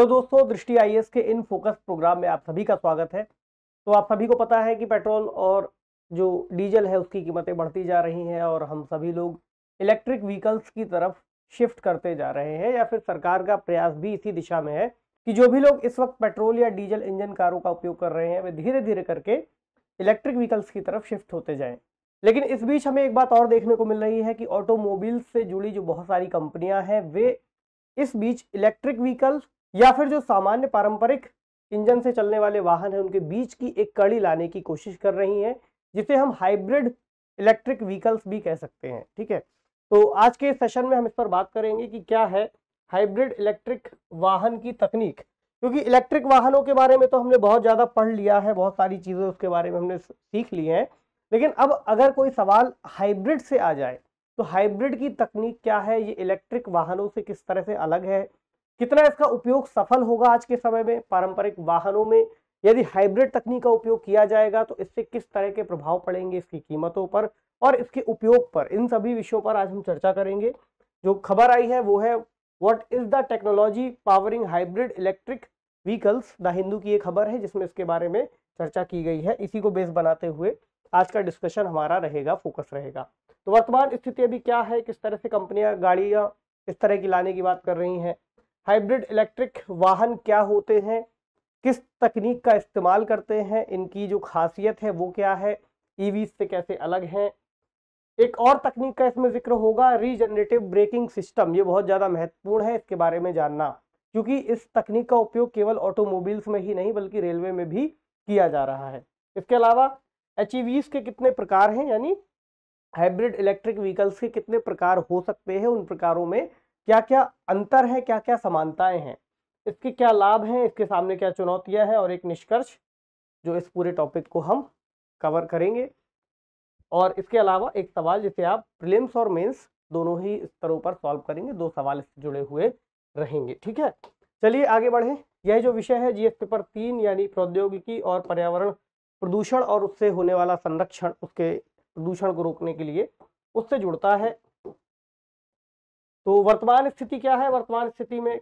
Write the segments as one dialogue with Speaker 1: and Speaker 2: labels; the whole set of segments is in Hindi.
Speaker 1: हेलो दोस्तों दृष्टि आईएएस के इन फोकस प्रोग्राम में आप सभी का स्वागत है तो आप सभी को पता है कि पेट्रोल और जो डीजल है उसकी कीमतें बढ़ती जा रही हैं और हम सभी लोग इलेक्ट्रिक व्हीकल्स की तरफ शिफ्ट करते जा रहे हैं या फिर सरकार का प्रयास भी इसी दिशा में है कि जो भी लोग इस वक्त पेट्रोल या डीजल इंजन कारों का उपयोग कर रहे हैं वे धीरे धीरे करके इलेक्ट्रिक व्हीकल्स की तरफ शिफ्ट होते जाएँ लेकिन इस बीच हमें एक बात और देखने को मिल रही है कि ऑटोमोबाइल्स से जुड़ी जो बहुत सारी कंपनियां हैं वे इस बीच इलेक्ट्रिक व्हीकल्स या फिर जो सामान्य पारंपरिक इंजन से चलने वाले वाहन हैं उनके बीच की एक कड़ी लाने की कोशिश कर रही हैं जिसे हम हाइब्रिड इलेक्ट्रिक व्हीकल्स भी कह सकते हैं ठीक है तो आज के सेशन में हम इस पर बात करेंगे कि क्या है हाइब्रिड इलेक्ट्रिक वाहन की तकनीक क्योंकि इलेक्ट्रिक वाहनों के बारे में तो हमने बहुत ज़्यादा पढ़ लिया है बहुत सारी चीज़ें उसके बारे में हमने सीख ली हैं लेकिन अब अगर कोई सवाल हाइब्रिड से आ जाए तो हाइब्रिड की तकनीक क्या है ये इलेक्ट्रिक वाहनों से किस तरह से अलग है कितना इसका उपयोग सफल होगा आज के समय में पारंपरिक वाहनों में यदि हाइब्रिड तकनीक का उपयोग किया जाएगा तो इससे किस तरह के प्रभाव पड़ेंगे इसकी कीमतों पर और इसके उपयोग पर इन सभी विषयों पर आज हम चर्चा करेंगे जो खबर आई है वो है what is the technology powering hybrid electric vehicles the Hindu की ये खबर है जिसमें इसके बारे में चर्चा की गई है इसी को बेस बनाते हुए आज का डिस्कशन हमारा रहेगा फोकस रहेगा तो वर्तमान स्थिति अभी क्या है किस तरह से कंपनियां गाड़ियां इस तरह की लाने की बात कर रही हैं हाइब्रिड इलेक्ट्रिक वाहन क्या होते हैं किस तकनीक का इस्तेमाल करते हैं इनकी जो खासियत है वो क्या है ईवी e से कैसे अलग हैं एक और तकनीक का इसमें जिक्र होगा रीजनरेटिव ब्रेकिंग सिस्टम ये बहुत ज़्यादा महत्वपूर्ण है इसके बारे में जानना क्योंकि इस तकनीक का उपयोग केवल ऑटोमोबाइल्स में ही नहीं बल्कि रेलवे में भी किया जा रहा है इसके अलावा एच e के कितने प्रकार हैं यानी हाइब्रिड इलेक्ट्रिक व्हीकल्स के कितने प्रकार हो सकते हैं उन प्रकारों में क्या क्या अंतर है क्या क्या समानताएं हैं इसके क्या लाभ हैं इसके सामने क्या चुनौतियां हैं और एक निष्कर्ष जो इस पूरे टॉपिक को हम कवर करेंगे और इसके अलावा एक सवाल जिसे आप प्रिलिम्स और मेंस दोनों ही स्तरों पर सॉल्व करेंगे दो सवाल इससे जुड़े हुए रहेंगे ठीक है चलिए आगे बढ़ें यह जो विषय है जीएस पेपर तीन यानी प्रौद्योगिकी और पर्यावरण प्रदूषण और उससे होने वाला संरक्षण उसके प्रदूषण को रोकने के लिए उससे जुड़ता है तो वर्तमान स्थिति क्या है वर्तमान स्थिति में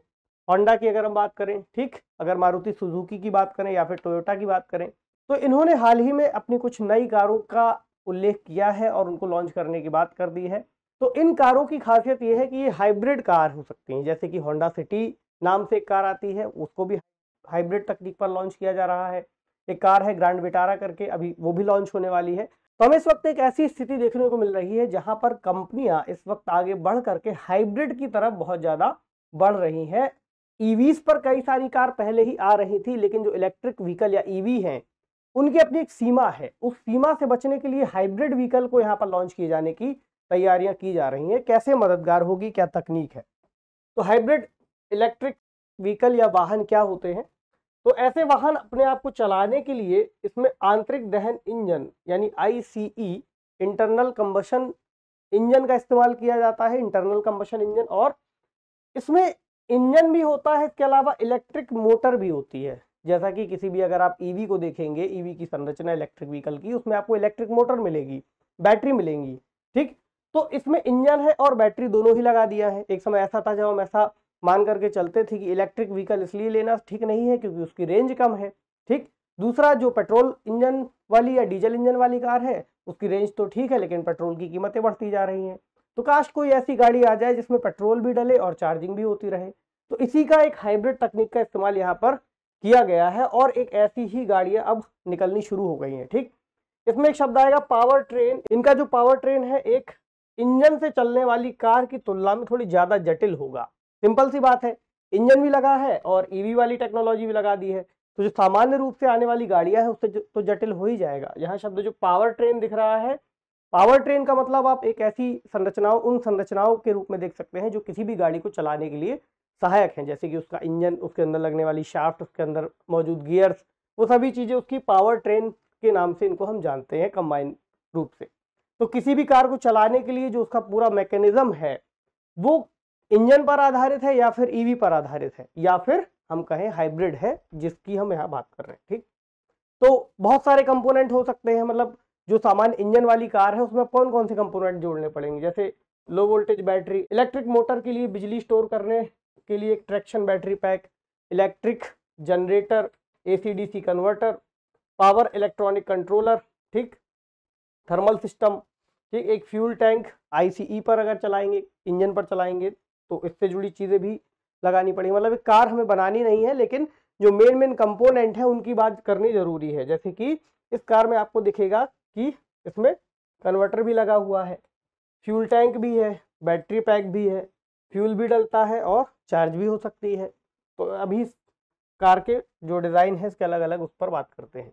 Speaker 1: होंडा की अगर हम बात करें ठीक अगर मारुति सुजुकी की बात करें या फिर टोयोटा की बात करें तो इन्होंने हाल ही में अपनी कुछ नई कारों का उल्लेख किया है और उनको लॉन्च करने की बात कर दी है तो इन कारों की खासियत ये है कि ये हाइब्रिड कार हो सकती हैं जैसे कि होंडा सिटी नाम से एक कार आती है उसको भी हाइब्रिड तकनीक पर लॉन्च किया जा रहा है एक कार है ग्रांड विटारा करके अभी वो भी लॉन्च होने वाली है तो हमें इस वक्त एक ऐसी स्थिति देखने को मिल रही है जहां पर कंपनियां इस वक्त आगे बढ़ करके हाइब्रिड की तरफ बहुत ज़्यादा बढ़ रही हैं ईवीज e पर कई सारी कार पहले ही आ रही थी लेकिन जो इलेक्ट्रिक व्हीकल या ईवी e हैं उनकी अपनी एक सीमा है उस सीमा से बचने के लिए हाइब्रिड व्हीकल को यहाँ पर लॉन्च किए जाने की तैयारियां की जा रही हैं कैसे मददगार होगी क्या तकनीक है तो हाइब्रिड इलेक्ट्रिक व्हीकल या वाहन क्या होते हैं तो ऐसे वाहन अपने आप को चलाने के लिए इसमें आंतरिक दहन इंजन यानी आई इंटरनल कम्बशन इंजन का इस्तेमाल किया जाता है इंटरनल कम्बशन इंजन और इसमें इंजन भी होता है इसके अलावा इलेक्ट्रिक मोटर भी होती है जैसा कि किसी भी अगर आप ईवी e को देखेंगे ईवी e की संरचना इलेक्ट्रिक व्हीकल की उसमें आपको इलेक्ट्रिक मोटर मिलेगी बैटरी मिलेंगी ठीक तो इसमें इंजन है और बैटरी दोनों ही लगा दिया है एक समय ऐसा था जब हम ऐसा मान करके चलते थे कि इलेक्ट्रिक व्हीकल इसलिए लेना ठीक नहीं है क्योंकि उसकी रेंज कम है ठीक दूसरा जो पेट्रोल इंजन वाली या डीजल इंजन वाली कार है उसकी रेंज तो ठीक है लेकिन पेट्रोल की कीमतें बढ़ती जा रही हैं तो काश कोई ऐसी गाड़ी आ जाए जिसमें पेट्रोल भी डले और चार्जिंग भी होती रहे तो इसी का एक हाइब्रिड तकनीक का इस्तेमाल यहाँ पर किया गया है और एक ऐसी ही गाड़ियाँ अब निकलनी शुरू हो गई हैं ठीक इसमें एक शब्द आएगा पावर ट्रेन इनका जो पावर ट्रेन है एक इंजन से चलने वाली कार की तुलना में थोड़ी ज़्यादा जटिल होगा सिंपल सी बात है इंजन भी लगा है और ईवी e वाली टेक्नोलॉजी भी लगा दी है तो जो सामान्य रूप से आने वाली गाड़ियां हैं उससे तो जटिल हो ही जाएगा यहाँ शब्द जो पावर ट्रेन दिख रहा है पावर ट्रेन का मतलब आप एक ऐसी संरचनाओं उन संरचनाओं के रूप में देख सकते हैं जो किसी भी गाड़ी को चलाने के लिए सहायक हैं जैसे कि उसका इंजन उसके अंदर लगने वाली शाफ्ट उसके अंदर मौजूद गियर्स वो सभी चीज़ें उसकी पावर ट्रेन के नाम से इनको हम जानते हैं कंबाइन रूप से तो किसी भी कार को चलाने के लिए जो उसका पूरा मैकेनिज्म है वो इंजन पर आधारित है या फिर ईवी e पर आधारित है या फिर हम कहें हाइब्रिड है जिसकी हम यहाँ बात कर रहे हैं ठीक तो बहुत सारे कंपोनेंट हो सकते हैं मतलब जो सामान इंजन वाली कार है उसमें कौन कौन से कंपोनेंट जोड़ने पड़ेंगे जैसे low voltage battery electric motor के लिए बिजली स्टोर करने के लिए एक traction battery pack electric generator AC DC converter power electronic controller ठीक थर्मल सिस्टम ठीक एक फ्यूल टैंक आईसीई पर अगर चलाएंगे इंजन पर चलाएंगे तो इससे जुड़ी चीज़ें भी लगानी पड़ेगी मतलब एक कार हमें बनानी नहीं है लेकिन जो मेन मेन कंपोनेंट है उनकी बात करनी ज़रूरी है जैसे कि इस कार में आपको दिखेगा कि इसमें कन्वर्टर भी लगा हुआ है फ्यूल टैंक भी है बैटरी पैक भी है फ्यूल भी डलता है और चार्ज भी हो सकती है तो अभी कार के जो डिज़ाइन है इसके अलग अलग उस पर बात करते हैं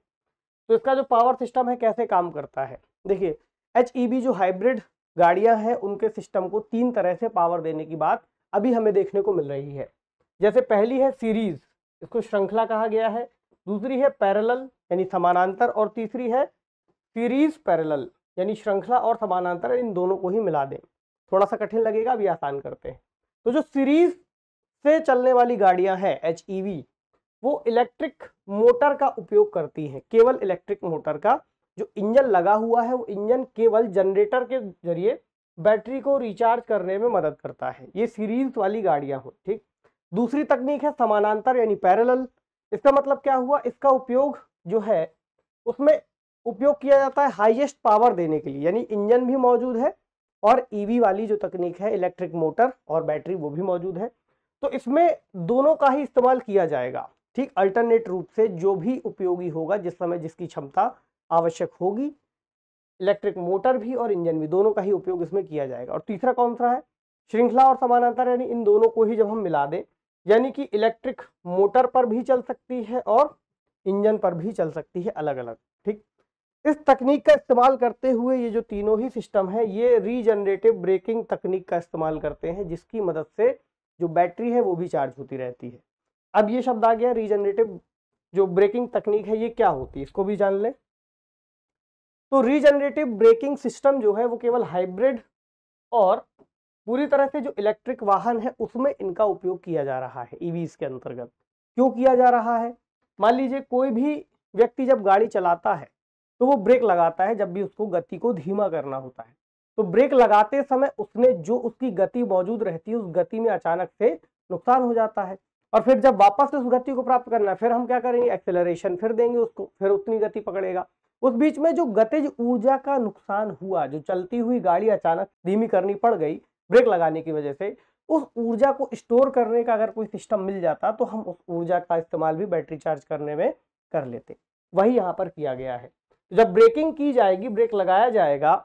Speaker 1: तो इसका जो पावर सिस्टम है कैसे काम करता है देखिए एच ई बी जो हाइब्रिड गाड़ियां हैं उनके सिस्टम को तीन तरह से पावर देने की बात अभी हमें देखने को मिल रही है जैसे पहली है सीरीज इसको श्रृंखला कहा गया है दूसरी है पैरेलल यानी समानांतर और तीसरी है सीरीज पैरेलल यानी श्रृंखला और समानांतर इन दोनों को ही मिला दें थोड़ा सा कठिन लगेगा अभी आसान करते हैं तो जो सीरीज से चलने वाली गाड़ियां हैं एच वो इलेक्ट्रिक मोटर का उपयोग करती हैं केवल इलेक्ट्रिक मोटर का जो इंजन लगा हुआ है वो इंजन केवल जनरेटर के जरिए बैटरी को रिचार्ज करने में मदद करता है ये सीरीज वाली गाड़ियां हो ठीक दूसरी तकनीक है समानांतर यानी पैरेलल इसका मतलब क्या हुआ इसका उपयोग जो है उसमें उपयोग किया जाता है हाईएस्ट पावर देने के लिए यानी इंजन भी मौजूद है और ईवी e वाली जो तकनीक है इलेक्ट्रिक मोटर और बैटरी वो भी मौजूद है तो इसमें दोनों का ही इस्तेमाल किया जाएगा ठीक अल्टरनेट रूप से जो भी उपयोगी होगा जिस समय जिसकी क्षमता आवश्यक होगी इलेक्ट्रिक मोटर भी और इंजन भी दोनों का ही उपयोग इसमें किया जाएगा और तीसरा कौन सा है श्रृंखला और समानांतर यानी इन दोनों को ही जब हम मिला दें यानी कि इलेक्ट्रिक मोटर पर भी चल सकती है और इंजन पर भी चल सकती है अलग अलग ठीक इस तकनीक का इस्तेमाल करते हुए ये जो तीनों ही सिस्टम है ये रीजनरेटिव ब्रेकिंग तकनीक का इस्तेमाल करते हैं जिसकी मदद से जो बैटरी है वो भी चार्ज होती रहती है अब ये शब्द आ गया रीजनरेटिव जो ब्रेकिंग तकनीक है ये क्या होती है इसको भी जान लें तो रीजनरेटिव ब्रेकिंग सिस्टम जो है वो केवल हाइब्रिड और पूरी तरह से जो इलेक्ट्रिक वाहन है उसमें इनका उपयोग किया जा रहा है ईवीज e के अंतर्गत क्यों किया जा रहा है मान लीजिए कोई भी व्यक्ति जब गाड़ी चलाता है तो वो ब्रेक लगाता है जब भी उसको गति को धीमा करना होता है तो ब्रेक लगाते समय उसने जो उसकी गति मौजूद रहती है उस गति में अचानक से नुकसान हो जाता है और फिर जब वापस उस गति को प्राप्त करना है फिर हम क्या करेंगे एक्सेलरेशन फिर देंगे उसको फिर उतनी गति पकड़ेगा उस बीच में जो गतिज ऊर्जा का नुकसान हुआ जो चलती हुई गाड़ी अचानक धीमी करनी पड़ गई ब्रेक लगाने की वजह से उस ऊर्जा को स्टोर करने का अगर कोई सिस्टम मिल जाता तो हम उस ऊर्जा का इस्तेमाल भी बैटरी चार्ज करने में कर लेते वही यहाँ पर किया गया है जब ब्रेकिंग की जाएगी ब्रेक लगाया जाएगा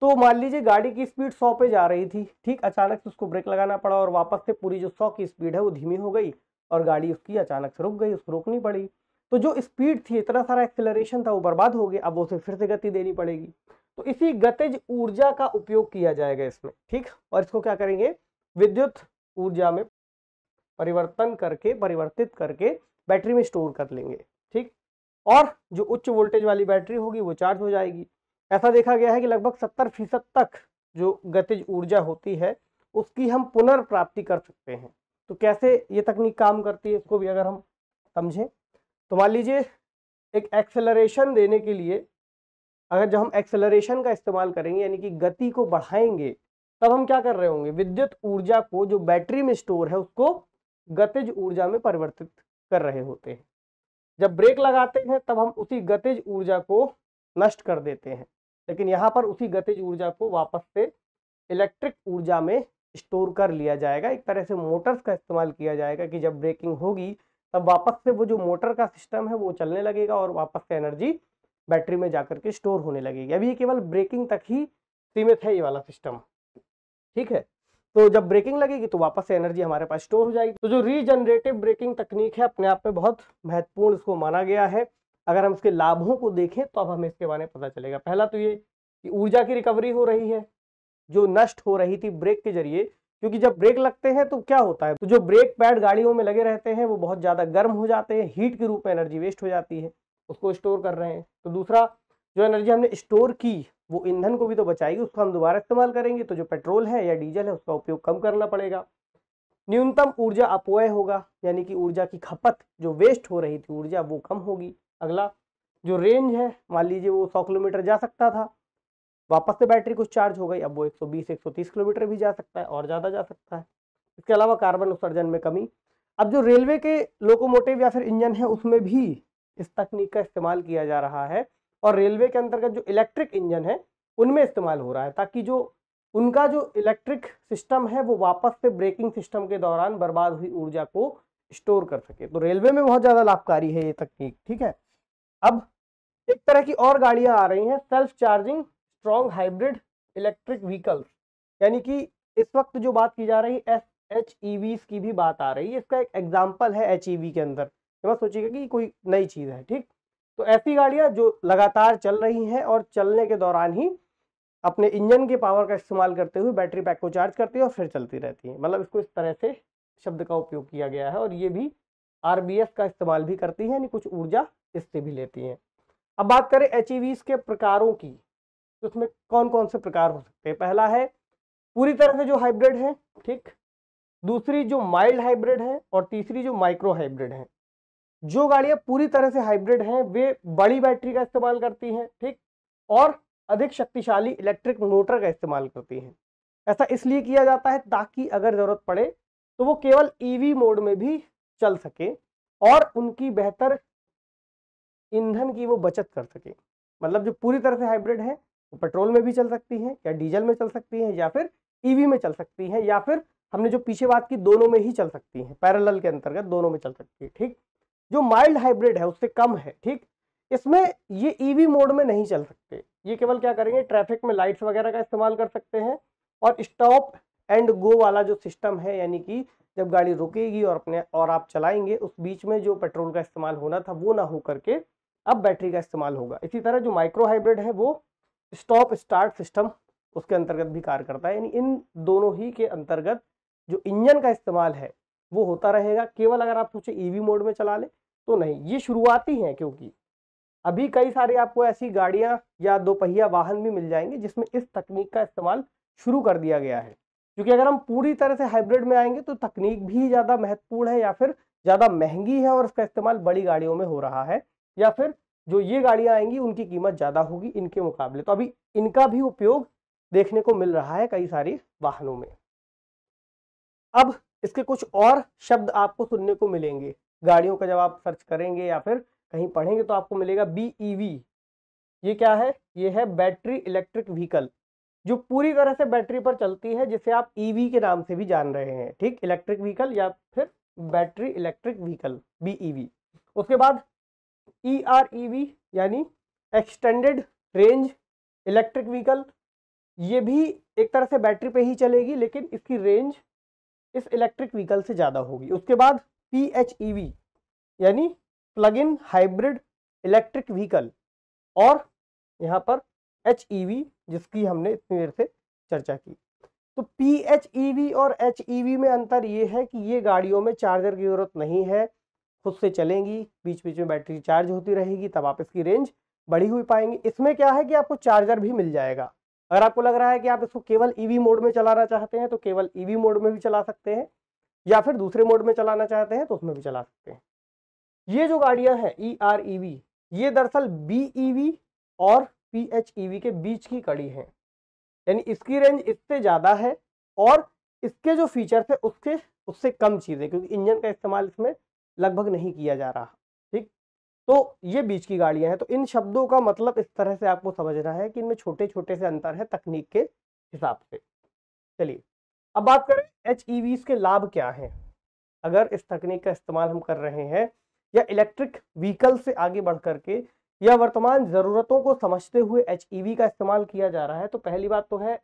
Speaker 1: तो मान लीजिए गाड़ी की स्पीड सौ पे जा रही थी ठीक अचानक से उसको ब्रेक लगाना पड़ा और वापस से पूरी जो सौ की स्पीड है वो धीमी हो गई और गाड़ी उसकी अचानक से रुक गई उसको रोकनी पड़ी तो जो स्पीड थी इतना सारा एक्सेलरेशन था वो बर्बाद हो गया अब उसे फिर से गति देनी पड़ेगी तो इसी गतिज ऊर्जा का उपयोग किया जाएगा इसमें ठीक और इसको क्या करेंगे विद्युत ऊर्जा में परिवर्तन करके परिवर्तित करके बैटरी में स्टोर कर लेंगे ठीक और जो उच्च वोल्टेज वाली बैटरी होगी वो चार्ज हो जाएगी ऐसा देखा गया है कि लगभग सत्तर फीसद तक जो गतिज ऊर्जा होती है उसकी हम पुनर्प्राप्ति कर सकते हैं तो कैसे ये तकनीक काम करती है इसको भी अगर हम समझें तो मान लीजिए एक एक्सेलरेशन देने के लिए अगर जब हम एक्सेलरेशन का इस्तेमाल करेंगे यानी कि गति को बढ़ाएंगे तब हम क्या कर रहे होंगे विद्युत ऊर्जा को जो बैटरी में स्टोर है उसको गतिज ऊर्जा में परिवर्तित कर रहे होते हैं जब ब्रेक लगाते हैं तब हम उसी गतिज ऊर्जा को नष्ट कर देते हैं लेकिन यहाँ पर उसी गतिज ऊर्जा को वापस से इलेक्ट्रिक ऊर्जा में स्टोर कर लिया जाएगा एक तरह से मोटर्स का इस्तेमाल किया जाएगा कि जब ब्रेकिंग होगी तब वापस से वो जो मोटर का सिस्टम है वो चलने लगेगा और वापस से एनर्जी बैटरी में जाकर के स्टोर होने लगेगी अभी केवल ब्रेकिंग तक ही सीमित है ये वाला सिस्टम ठीक है तो जब ब्रेकिंग लगेगी तो वापस से एनर्जी हमारे पास स्टोर हो जाएगी तो जो रीजनरेटिव ब्रेकिंग तकनीक है अपने आप में बहुत महत्वपूर्ण इसको माना गया है अगर हम इसके लाभों को देखें तो अब हमें इसके बारे में पता चलेगा पहला तो ये ऊर्जा की रिकवरी हो रही है जो नष्ट हो रही थी ब्रेक के जरिए क्योंकि जब ब्रेक लगते हैं तो क्या होता है तो जो ब्रेक पैड गाड़ियों में लगे रहते हैं वो बहुत ज़्यादा गर्म हो जाते हैं हीट के रूप में एनर्जी वेस्ट हो जाती है उसको स्टोर कर रहे हैं तो दूसरा जो एनर्जी हमने स्टोर की वो ईंधन को भी तो बचाएगी उसको हम दोबारा इस्तेमाल करेंगे तो जो पेट्रोल है या डीजल है उसका उपयोग कम करना पड़ेगा न्यूनतम ऊर्जा अपव्यय होगा यानी कि ऊर्जा की खपत जो वेस्ट हो रही थी ऊर्जा वो कम होगी अगला जो रेंज है मान लीजिए वो सौ किलोमीटर जा सकता था वापस से बैटरी कुछ चार्ज हो गई अब वो 120 130 किलोमीटर भी जा सकता है और ज़्यादा जा सकता है इसके अलावा कार्बन उत्सर्जन में कमी अब जो रेलवे के लोकोमोटिव या फिर इंजन है उसमें भी इस तकनीक का इस्तेमाल किया जा रहा है और रेलवे के अंतर्गत जो इलेक्ट्रिक इंजन है उनमें इस्तेमाल हो रहा है ताकि जो उनका जो इलेक्ट्रिक सिस्टम है वो वापस से ब्रेकिंग सिस्टम के दौरान बर्बाद हुई ऊर्जा को स्टोर कर सके तो रेलवे में बहुत ज़्यादा लाभकारी है ये तकनीक ठीक है अब एक तरह की और गाड़ियां आ रही हैं self charging strong hybrid electric vehicles यानी कि इस वक्त जो बात की जा रही है एस एच ई की भी बात आ रही है इसका एक एग्जाम्पल है एच ई के अंदर मैं तो सोचिएगा कि कोई नई चीज़ है ठीक तो ऐसी गाड़ियाँ जो लगातार चल रही हैं और चलने के दौरान ही अपने इंजन के पावर का इस्तेमाल करते हुए बैटरी पैक को चार्ज करती है और फिर चलती रहती है मतलब इसको इस तरह से शब्द का उपयोग किया गया है और ये भी आर का इस्तेमाल भी करती है यानी कुछ ऊर्जा इससे भी लेती हैं अब बात करें एच के प्रकारों की तो उसमें कौन कौन से प्रकार हो सकते हैं पहला है पूरी तरह से जो हाइब्रिड है ठीक दूसरी जो माइल्ड हाइब्रिड है और तीसरी जो माइक्रो हाइब्रिड है जो गाड़ियां पूरी तरह से हाइब्रिड हैं वे बड़ी बैटरी का इस्तेमाल करती हैं ठीक और अधिक शक्तिशाली इलेक्ट्रिक मोटर का इस्तेमाल करती हैं ऐसा इसलिए किया जाता है ताकि अगर ज़रूरत पड़े तो वो केवल ईवी e मोड में भी चल सके और उनकी बेहतर ईंधन की वो बचत कर सके मतलब जो पूरी तरह से हाइब्रिड है वो पेट्रोल में भी चल सकती हैं या डीजल में चल सकती हैं या फिर ईवी e में चल सकती हैं या फिर हमने जो पीछे बात की दोनों में ही चल सकती हैं पैरेलल के अंतर्गत दोनों में चल सकती है ठीक जो माइल्ड हाइब्रिड है उससे कम है ठीक इसमें ये ईवी e मोड में नहीं चल सकते ये केवल क्या करेंगे ट्रैफिक में लाइट्स वगैरह का इस्तेमाल कर सकते हैं और स्टॉप एंड गो वाला जो सिस्टम है यानी कि जब गाड़ी रुकेगी और अपने और आप चलाएंगे उस बीच में जो पेट्रोल का इस्तेमाल होना था वो ना हो करके अब बैटरी का इस्तेमाल होगा इसी तरह जो माइक्रो हाइब्रिड है वो स्टॉप स्टार्ट सिस्टम उसके अंतर्गत भी कार्य करता है यानी इन दोनों ही के अंतर्गत जो इंजन का इस्तेमाल है वो होता रहेगा केवल अगर आप सोचे ईवी मोड में चला लें तो नहीं ये शुरुआती हैं क्योंकि अभी कई सारी आपको ऐसी गाड़ियां या दोपहिया वाहन भी मिल जाएंगे जिसमें इस तकनीक का इस्तेमाल शुरू कर दिया गया है क्योंकि अगर हम पूरी तरह से हाइब्रिड में आएंगे तो तकनीक भी ज़्यादा महत्वपूर्ण है या फिर ज़्यादा महंगी है और इसका इस्तेमाल बड़ी गाड़ियों में हो रहा है या फिर जो ये गाड़ियां आएंगी उनकी कीमत ज़्यादा होगी इनके मुकाबले तो अभी इनका भी उपयोग देखने को मिल रहा है कई सारी वाहनों में अब इसके कुछ और शब्द आपको सुनने को मिलेंगे गाड़ियों का जब आप सर्च करेंगे या फिर कहीं पढ़ेंगे तो आपको मिलेगा बीईवी e ये क्या है ये है बैटरी इलेक्ट्रिक व्हीकल जो पूरी तरह से बैटरी पर चलती है जिसे आप ईवी e के नाम से भी जान रहे हैं ठीक इलेक्ट्रिक व्हीकल या फिर battery electric vehicle BEV e उसके बाद ई आर ई वी यानी एक्सटेंडेड रेंज इलेक्ट्रिक व्हीकल ये भी एक तरह से बैटरी पे ही चलेगी लेकिन इसकी रेंज इस इलेक्ट्रिक व्हीकल से ज़्यादा होगी उसके बाद पी एच ई वी यानी plug in hybrid electric vehicle और यहाँ पर एच ई वी जिसकी हमने इतनी देर से चर्चा की तो पी एच ई वी और एच ई वी में अंतर ये है कि ये गाड़ियों में चार्जर की ज़रूरत नहीं है खुद से चलेंगी बीच बीच में बैटरी चार्ज होती रहेगी तब आप इसकी रेंज बढ़ी हुई पाएंगे इसमें क्या है कि आपको चार्जर भी मिल जाएगा अगर आपको लग रहा है कि आप इसको केवल ईवी e मोड में चलाना चाहते हैं तो केवल ईवी e मोड में भी चला सकते हैं या फिर दूसरे मोड में चलाना चाहते हैं तो उसमें भी चला सकते हैं ये जो गाड़ियां हैं ई आर ई वी ये दरअसल बी ई वी और पी एच ई वी के बीच की कड़ी है यानी इसकी रेंज इससे ज़्यादा है और इसके जो फीचर्स है उसके उससे कम चीज़ें क्योंकि इंजन का इस्तेमाल इसमें लगभग नहीं किया जा रहा ठीक तो ये बीच की गाड़ियां हैं तो इन शब्दों का मतलब इस तरह से आपको समझना है कि इनमें छोटे छोटे से अंतर है तकनीक के हिसाब से चलिए अब बात करें एच के लाभ क्या हैं अगर इस तकनीक का इस्तेमाल हम कर रहे हैं या इलेक्ट्रिक व्हीकल से आगे बढ़ करके या वर्तमान ज़रूरतों को समझते हुए एच का इस्तेमाल किया जा रहा है तो पहली बात तो है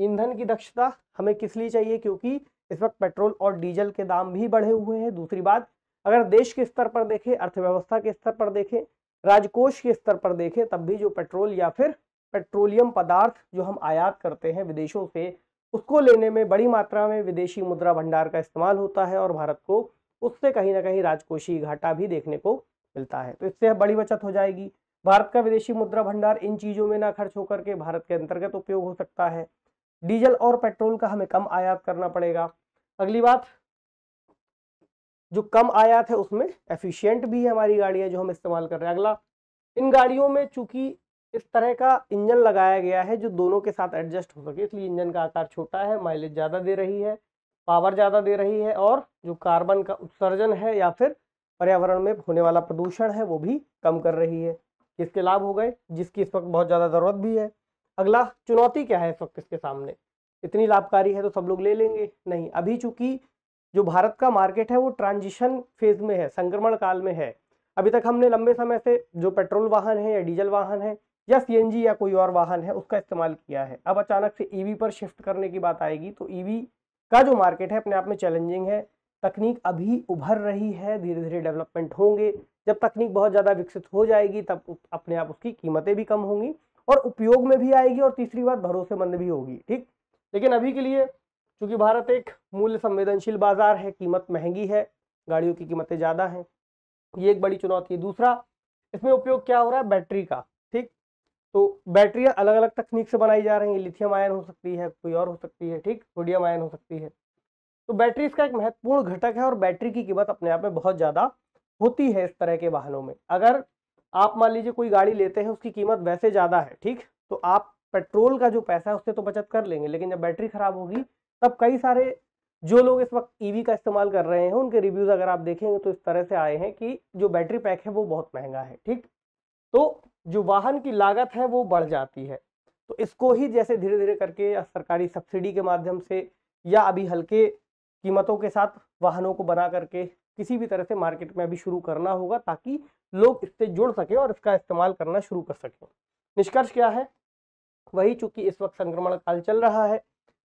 Speaker 1: ईंधन की दक्षता हमें किस लिए चाहिए क्योंकि इस वक्त पेट्रोल और डीजल के दाम भी बढ़े हुए हैं दूसरी बात अगर देश के स्तर पर देखें अर्थव्यवस्था के स्तर पर देखें राजकोष के स्तर पर देखें तब भी जो पेट्रोल या फिर पेट्रोलियम पदार्थ जो हम आयात करते हैं विदेशों से उसको लेने में बड़ी मात्रा में विदेशी मुद्रा भंडार का इस्तेमाल होता है और भारत को उससे कहीं ना कहीं राजकोषीय घाटा भी देखने को मिलता है तो इससे बड़ी बचत हो जाएगी भारत का विदेशी मुद्रा भंडार इन चीज़ों में ना खर्च होकर के भारत के अंतर्गत उपयोग हो सकता है डीजल और पेट्रोल का हमें कम आयात करना पड़ेगा अगली बात जो कम आयात है उसमें एफिशिएंट भी है हमारी गाड़ियाँ जो हम इस्तेमाल कर रहे हैं अगला इन गाड़ियों में चूंकि इस तरह का इंजन लगाया गया है जो दोनों के साथ एडजस्ट हो सके इसलिए इंजन का आकार छोटा है माइलेज ज़्यादा दे रही है पावर ज़्यादा दे रही है और जो कार्बन का उत्सर्जन है या फिर पर्यावरण में होने वाला प्रदूषण है वो भी कम कर रही है इसके लाभ हो गए जिसकी इस वक्त बहुत ज़्यादा ज़रूरत भी है अगला चुनौती क्या है इस वक्त इसके सामने इतनी लाभकारी है तो सब लोग ले लेंगे नहीं अभी चूंकि जो भारत का मार्केट है वो ट्रांजिशन फेज में है संक्रमण काल में है अभी तक हमने लंबे समय से जो पेट्रोल वाहन है या डीजल वाहन है या सी या कोई और वाहन है उसका इस्तेमाल किया है अब अचानक से ईवी e पर शिफ्ट करने की बात आएगी तो ईवी e का जो मार्केट है अपने आप में चैलेंजिंग है तकनीक अभी उभर रही है धीरे धीरे डेवलपमेंट होंगे जब तकनीक बहुत ज़्यादा विकसित हो जाएगी तब अपने आप उसकी कीमतें भी कम होंगी और उपयोग में भी आएगी और तीसरी बात भरोसेमंद भी होगी ठीक लेकिन अभी के लिए क्योंकि भारत एक मूल्य संवेदनशील बाजार है कीमत महंगी है गाड़ियों की कीमतें ज़्यादा हैं ये एक बड़ी चुनौती है दूसरा इसमें उपयोग क्या हो रहा है बैटरी का ठीक तो बैटरियाँ अलग अलग तकनीक से बनाई जा रही हैं लिथियम आयन हो सकती है कोई और हो सकती है ठीक सोडियम आयन हो सकती है तो बैटरी इसका एक महत्वपूर्ण घटक है और बैटरी की कीमत अपने आप में बहुत ज़्यादा होती है इस तरह के वाहनों में अगर आप मान लीजिए कोई गाड़ी लेते हैं उसकी कीमत वैसे ज़्यादा है ठीक तो आप पेट्रोल का जो पैसा है उससे तो बचत कर लेंगे लेकिन जब बैटरी खराब होगी अब कई सारे जो लोग इस वक्त ईवी e का इस्तेमाल कर रहे हैं उनके रिव्यूज़ अगर आप देखेंगे तो इस तरह से आए हैं कि जो बैटरी पैक है वो बहुत महंगा है ठीक तो जो वाहन की लागत है वो बढ़ जाती है तो इसको ही जैसे धीरे धीरे करके या सरकारी सब्सिडी के माध्यम से या अभी हल्के कीमतों के साथ वाहनों को बना करके किसी भी तरह से मार्केट में अभी शुरू करना होगा ताकि लोग इससे जुड़ सकें और इसका इस्तेमाल करना शुरू कर सकें निष्कर्ष क्या है वही चूंकि इस वक्त संक्रमण काल चल रहा है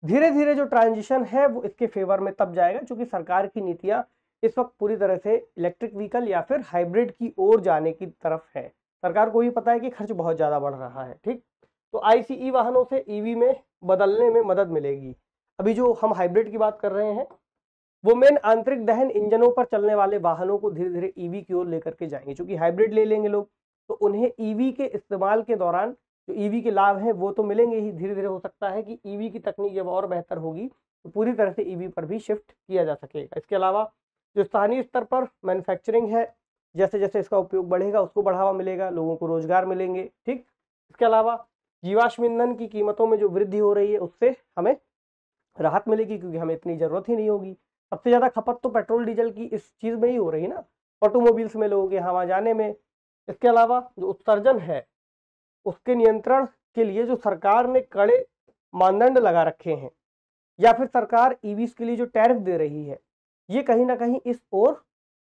Speaker 1: धीरे धीरे जो ट्रांजिशन है वो इसके फेवर में तब जाएगा क्योंकि सरकार की नीतियां इस वक्त पूरी तरह से इलेक्ट्रिक व्हीकल या फिर हाइब्रिड की ओर जाने की तरफ है सरकार को भी पता है कि खर्च बहुत ज़्यादा बढ़ रहा है ठीक तो आईसीई e वाहनों से ईवी e में बदलने में मदद मिलेगी अभी जो हम हाइब्रिड की बात कर रहे हैं वो मेन आंतरिक दहन इंजनों पर चलने वाले वाहनों को धीरे धीरे e ईवी की ओर लेकर के जाएंगे क्योंकि हाइब्रिड ले लेंगे लोग तो उन्हें ईवी के इस्तेमाल के दौरान जो ईवी e के लाभ हैं वो तो मिलेंगे ही धीरे धीरे हो सकता है कि ईवी e की तकनीक जब और बेहतर होगी तो पूरी तरह से ईवी e पर भी शिफ्ट किया जा सकेगा इसके अलावा जो स्थानीय स्तर पर मैन्युफैक्चरिंग है जैसे जैसे इसका उपयोग बढ़ेगा उसको बढ़ावा मिलेगा लोगों को रोजगार मिलेंगे ठीक इसके अलावा जीवाश्म ईंधन की कीमतों में जो वृद्धि हो रही है उससे हमें राहत मिलेगी क्योंकि हमें इतनी ज़रूरत ही नहीं होगी सबसे ज़्यादा खपत तो पेट्रोल डीजल की इस चीज़ में ही हो रही है ना ऑटोमोबाइल्स में लोगों के यहाँ जाने में इसके अलावा जो उत्सर्जन है उसके नियंत्रण के लिए जो सरकार ने कड़े मानदंड लगा रखे हैं या फिर सरकार ईवीस e के लिए जो टैरिफ दे रही है ये कहीं ना कहीं इस ओर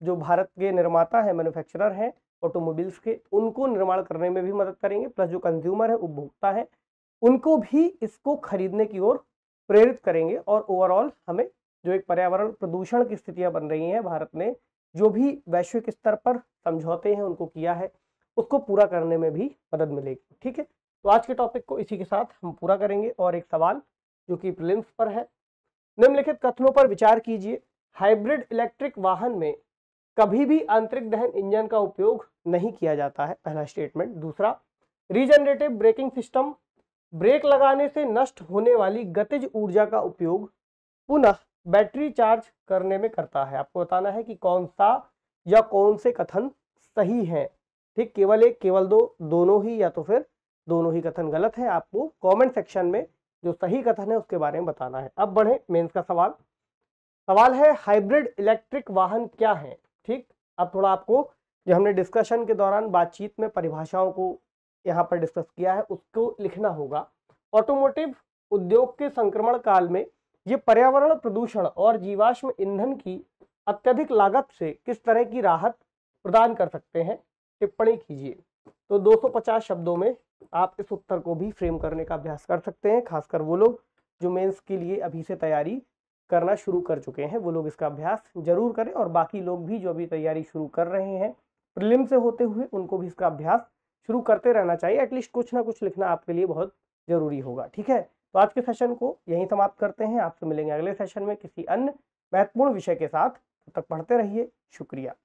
Speaker 1: जो भारत के निर्माता हैं मैन्युफैक्चरर हैं ऑटोमोबाइल्स के उनको निर्माण करने में भी मदद करेंगे प्लस जो कंज्यूमर है उपभोक्ता है उनको भी इसको खरीदने की ओर प्रेरित करेंगे और ओवरऑल हमें जो एक पर्यावरण प्रदूषण की स्थितियाँ बन रही हैं भारत ने जो भी वैश्विक स्तर पर समझौते हैं उनको किया है उसको पूरा करने में भी मदद मिलेगी ठीक है तो आज के टॉपिक को इसी के साथ हम पूरा करेंगे और एक सवाल जो कि प्रिलिम्स पर है निम्नलिखित कथनों पर विचार कीजिए हाइब्रिड इलेक्ट्रिक वाहन में कभी भी आंतरिक दहन इंजन का उपयोग नहीं किया जाता है पहला स्टेटमेंट दूसरा रीजनरेटिव ब्रेकिंग सिस्टम ब्रेक लगाने से नष्ट होने वाली गतिज ऊर्जा का उपयोग पुनः बैटरी चार्ज करने में करता है आपको बताना है कि कौन सा या कौन से कथन सही है ठीक केवल एक केवल दो दोनों ही या तो फिर दोनों ही कथन गलत है आपको कमेंट सेक्शन में जो सही कथन है उसके बारे में बताना है अब बढ़े मेंस का सवाल सवाल है हाइब्रिड इलेक्ट्रिक वाहन क्या है ठीक अब थोड़ा आपको जो हमने डिस्कशन के दौरान बातचीत में परिभाषाओं को यहाँ पर डिस्कस किया है उसको लिखना होगा ऑटोमोटिव उद्योग के संक्रमण काल में ये पर्यावरण प्रदूषण और जीवाश्म ईंधन की अत्यधिक लागत से किस तरह की राहत प्रदान कर सकते हैं टिप्पणी कीजिए तो 250 शब्दों में आप इस उत्तर को भी फ्रेम करने का अभ्यास कर सकते हैं खासकर वो लोग जो मेंस के लिए अभी से तैयारी करना शुरू कर चुके हैं वो लोग इसका अभ्यास जरूर करें और बाकी लोग भी जो अभी तैयारी शुरू कर रहे हैं प्रिलिम से होते हुए उनको भी इसका अभ्यास शुरू करते रहना चाहिए एटलीस्ट कुछ ना कुछ लिखना आपके लिए बहुत ज़रूरी होगा ठीक है तो आज के सेशन को यहीं समाप्त करते हैं आपसे मिलेंगे अगले सेशन में किसी अन्य महत्वपूर्ण विषय के साथ तब तक पढ़ते रहिए शुक्रिया